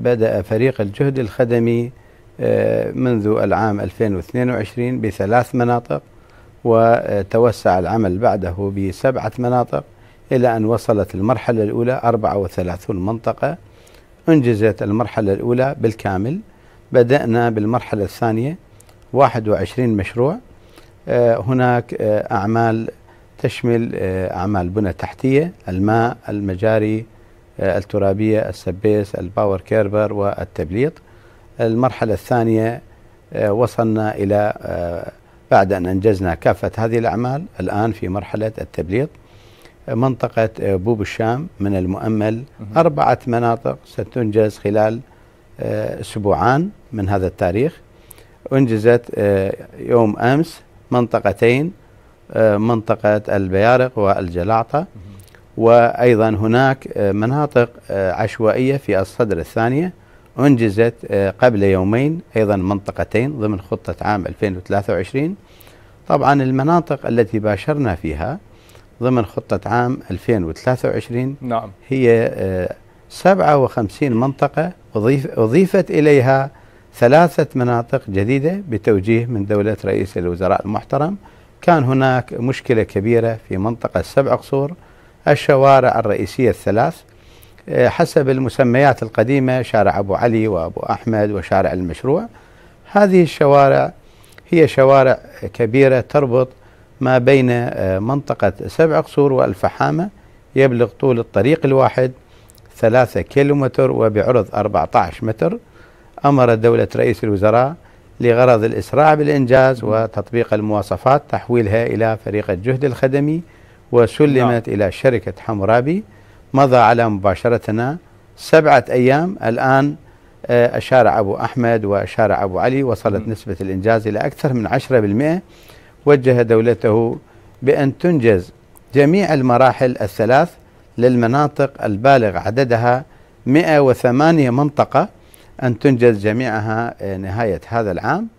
بدأ فريق الجهد الخدمي آه، منذ العام 2022 بثلاث مناطق وتوسع العمل بعده بسبعة مناطق إلى أن وصلت المرحلة الأولى 34 منطقة أنجزت المرحلة الأولى بالكامل بدأنا بالمرحلة الثانية 21 مشروع آه، هناك آه، أعمال تشمل أعمال بنى تحتية الماء المجاري الترابية السبيس الباور كيربر والتبليط المرحلة الثانية آه، وصلنا إلى آه، بعد أن أنجزنا كافة هذه الأعمال الآن في مرحلة التبليط منطقة آه، بوب الشام من المؤمل أربعة مناطق ستنجز خلال أسبوعان من هذا التاريخ أنجزت يوم أمس منطقتين منطقة البيارق والجلاطة وأيضا هناك آه، مناطق آه، عشوائية في الصدر الثانية أنجزت آه، قبل يومين أيضا منطقتين ضمن خطة عام 2023 طبعا المناطق التي باشرنا فيها ضمن خطة عام 2023 نعم. هي 57 منطقة أضيفت إليها ثلاثة مناطق جديدة بتوجيه من دولة رئيس الوزراء المحترم كان هناك مشكلة كبيرة في منطقة سبع قصور الشوارع الرئيسية الثلاث آه، حسب المسميات القديمة شارع أبو علي وأبو أحمد وشارع المشروع هذه الشوارع هي شوارع كبيرة تربط ما بين آه، منطقة سبع قصور والفحامة يبلغ طول الطريق الواحد ثلاثة كيلومتر وبعرض 14 متر أمر دولة رئيس الوزراء لغرض الإسراع بالإنجاز وتطبيق المواصفات تحويلها إلى فريق الجهد الخدمي وسلمت نعم. إلى شركة حمورابي مضى على مباشرتنا سبعة أيام الآن آه، أشار أبو أحمد وأشار أبو علي وصلت م. نسبة الإنجاز إلى أكثر من 10% وجه دولته بأن تنجز جميع المراحل الثلاث للمناطق البالغ عددها 108 منطقة أن تنجز جميعها آه، نهاية هذا العام